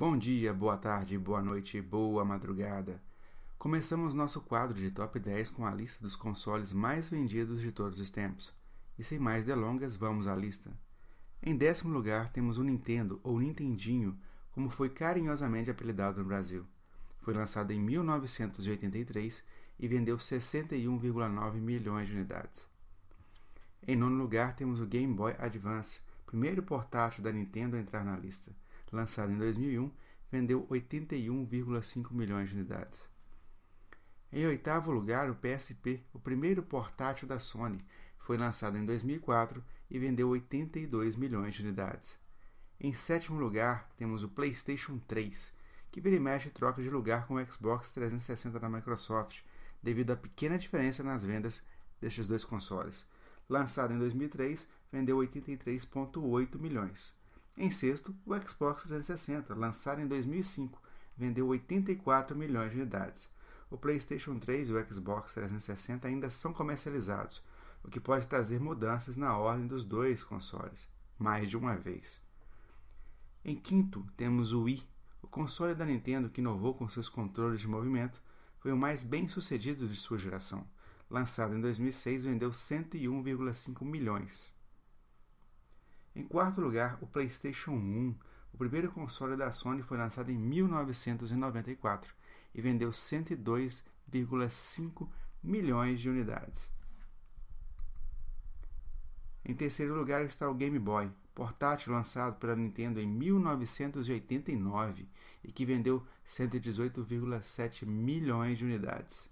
Bom dia, boa tarde, boa noite, boa madrugada. Começamos nosso quadro de top 10 com a lista dos consoles mais vendidos de todos os tempos. E sem mais delongas, vamos à lista. Em décimo lugar temos o Nintendo ou Nintendinho, como foi carinhosamente apelidado no Brasil. Foi lançado em 1983 e vendeu 61,9 milhões de unidades. Em nono lugar temos o Game Boy Advance, primeiro portátil da Nintendo a entrar na lista lançado em 2001, vendeu 81,5 milhões de unidades. Em oitavo lugar, o PSP, o primeiro portátil da Sony, foi lançado em 2004 e vendeu 82 milhões de unidades. Em sétimo lugar, temos o PlayStation 3, que vira e mexe troca de lugar com o Xbox 360 da Microsoft, devido à pequena diferença nas vendas destes dois consoles. Lançado em 2003, vendeu 83,8 milhões. Em sexto, o Xbox 360, lançado em 2005, vendeu 84 milhões de unidades. O PlayStation 3 e o Xbox 360 ainda são comercializados, o que pode trazer mudanças na ordem dos dois consoles, mais de uma vez. Em quinto, temos o Wii. O console da Nintendo que inovou com seus controles de movimento foi o mais bem sucedido de sua geração. Lançado em 2006, vendeu 101,5 milhões. Em quarto lugar, o PlayStation 1. O primeiro console da Sony foi lançado em 1994 e vendeu 102,5 milhões de unidades. Em terceiro lugar está o Game Boy, portátil lançado pela Nintendo em 1989 e que vendeu 118,7 milhões de unidades.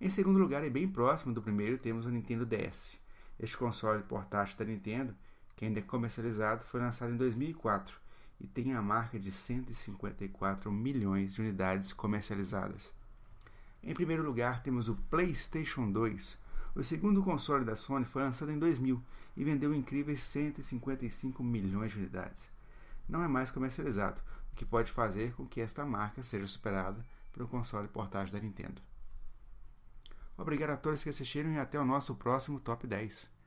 Em segundo lugar e bem próximo do primeiro, temos o Nintendo DS. Este console portátil da Nintendo que ainda é comercializado, foi lançado em 2004 e tem a marca de 154 milhões de unidades comercializadas. Em primeiro lugar, temos o PlayStation 2. O segundo console da Sony foi lançado em 2000 e vendeu incríveis 155 milhões de unidades. Não é mais comercializado, o que pode fazer com que esta marca seja superada pelo console portátil da Nintendo. Obrigado a todos que assistiram e até o nosso próximo Top 10.